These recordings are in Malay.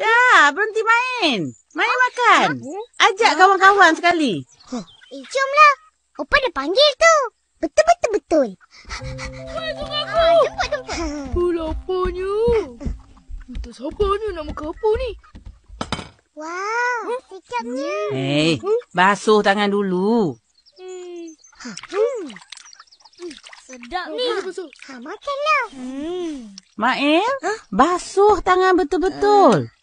Ya, berhenti main. Mari makan. Ajak kawan-kawan sekali. Eh, jomlah. Opa dah panggil tu. Betul-betul betul. Jom aku. Ah, jumpa, jumpa. siapa Tak sabar ni nak makan apa ni. Wow, huh? sikapnya. Eh, hmm? basuh tangan dulu. Hmm. Hmm. Sedap ni. Ha, makanlah. Hmm. Mail, basuh tangan betul-betul. Uh.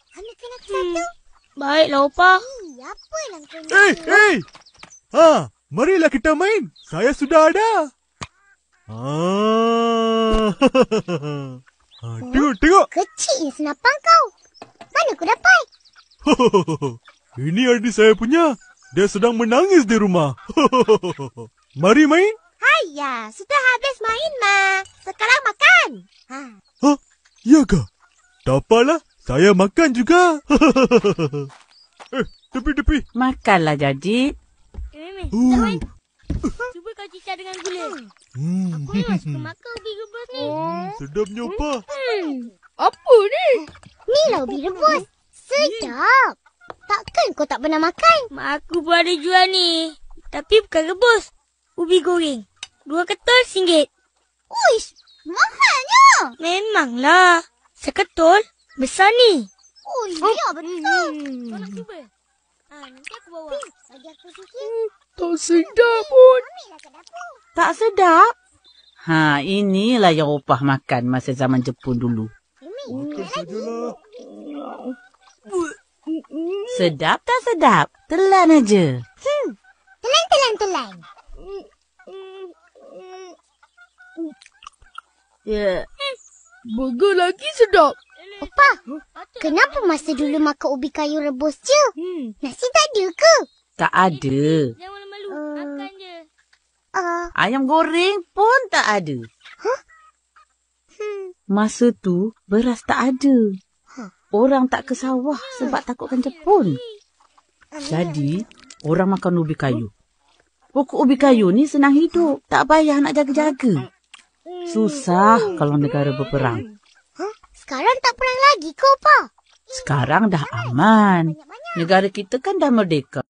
Baiklah, Opa. Hei, hmm, apa yang kau nak? Hei, hei! Ha, marilah kita main. Saya sudah ada. Ah. ha, ha hmm? tengok, tengok. Kecil ya senapan kau. Mana aku dapat? Ini adik saya punya. Dia sedang menangis di rumah. Mari main. Haiya, sudah habis main, Ma. Sekarang makan. Ha. Ha, iya ke? Tak apalah. Saya makan juga. eh, tepi tepi. Makanlah jadi. Eh, uh. Cuba kau cicah dengan gula. Hmm. Aku nak makan ubi rebus ni. Hmm, oh. sedapnya hmm. apa? Hmm. Apa ni? Ni lah ubi rebus. Sedap. Takkan kau tak pernah makan? Mak aku pun ada jual ni. Tapi bukan rebus. Ubi goreng. Dua ketul singgit. Uish, mahalnya. Memanglah. Seketul Besar ni. Oh, ni ya, oh. besar. Hmm. Tolak hmm. cuba. Ha, nanti hmm. hmm, tak sedap lah pun. Lah tak sedap? Ha, inilah yang upah makan masa zaman Jepun dulu. Lah. Sedap tak sedap? Telan aja. Hmm. Telan, telan, telan. Ya. Yeah. Burger lagi sedap. Opa, huh? kenapa masa dulu makan ubi kayu rebus je? Hmm. Nasi tak ada ke? Tak ada. uh, Ayam goreng pun tak ada. Huh? Hmm. Masa tu, beras tak ada. Orang tak ke sawah sebab takutkan jepun. Hmm. Jadi, orang makan ubi kayu. Pokok ubi kayu ni senang hidup. Tak payah nak jaga-jaga. Hmm. Susah kalau negara berperang sekarang tak perang lagi ke, Opa? Sekarang dah aman. Negara kita kan dah merdeka.